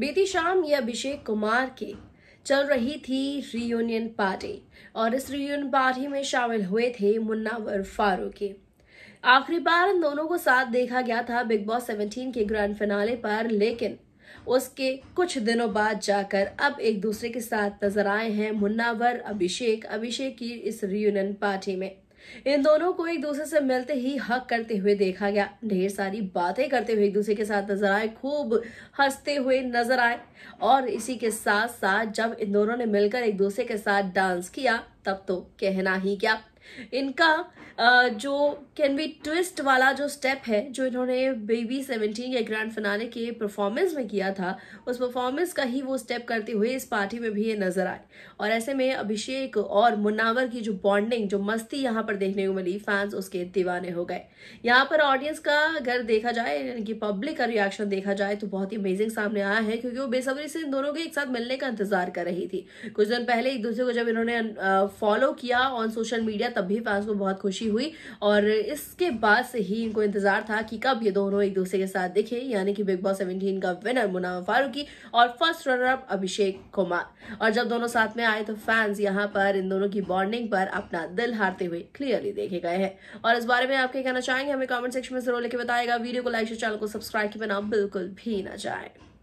बीती शाम ये अभिषेक कुमार की चल रही थी रियूनियन पार्टी और इस रियूनियन पार्टी में शामिल हुए थे मुन्नावर फारूकी आखिरी बार इन दोनों को साथ देखा गया था बिग बॉस सेवनटीन के ग्रैंड फिनाले पर लेकिन उसके कुछ दिनों बाद जाकर अब एक दूसरे के साथ नजर आए हैं मुन्नावर अभिषेक अभिषेक की इस रियूनियन पार्टी में इन दोनों को एक दूसरे से मिलते ही हक करते हुए देखा गया ढेर सारी बातें करते हुए एक दूसरे के साथ नजर आए खूब हंसते हुए नजर आए और इसी के साथ साथ जब इन दोनों ने मिलकर एक दूसरे के साथ डांस किया तब तो कहना ही क्या इनका जो कैन बी ट्विस्ट वाला जो स्टेप है जो इन्होंने बेबी सेवेंटीन के ग्रैंड फनाने के परफॉर्मेंस में किया था उस परफॉर्मेंस का ही वो स्टेप करते हुए इस पार्टी में भी ये नजर आए और ऐसे में अभिषेक और मुनावर की जो बॉन्डिंग जो मस्ती यहाँ पर देखने को मिली फैंस उसके दीवाने हो गए यहाँ पर ऑडियंस का अगर देखा जाए कि पब्लिक का रिएक्शन देखा जाए तो बहुत ही अमेजिंग सामने आया है क्योंकि वो बेसब्री से इन दोनों के एक साथ मिलने का इंतजार कर रही थी कुछ दिन पहले एक दूसरे को जब इन्होंने फॉलो किया ऑन सोशल मीडिया तब भी फैंस को बहुत खुशी हुई और इसके बाद से ही इनको इंतजार था कि कब ये दोनों एक दूसरे के साथ दिखे यानी कि बिग बॉस सेवनटीन का विनर मुनामा फारूकी और फर्स्ट रनरअप अभिषेक कुमार और जब दोनों साथ में आए तो फैंस यहाँ पर इन दोनों की बॉन्डिंग पर अपना दिल हारते हुए क्लियरली देखे गए हैं और इस बारे में आप क्या कहना चाहेंगे हमें कॉमेंट सेक्शन में जरूर लेके बताएगा वीडियो को लाइक चैनल को सब्सक्राइब के बना बिल्कुल भी ना जाए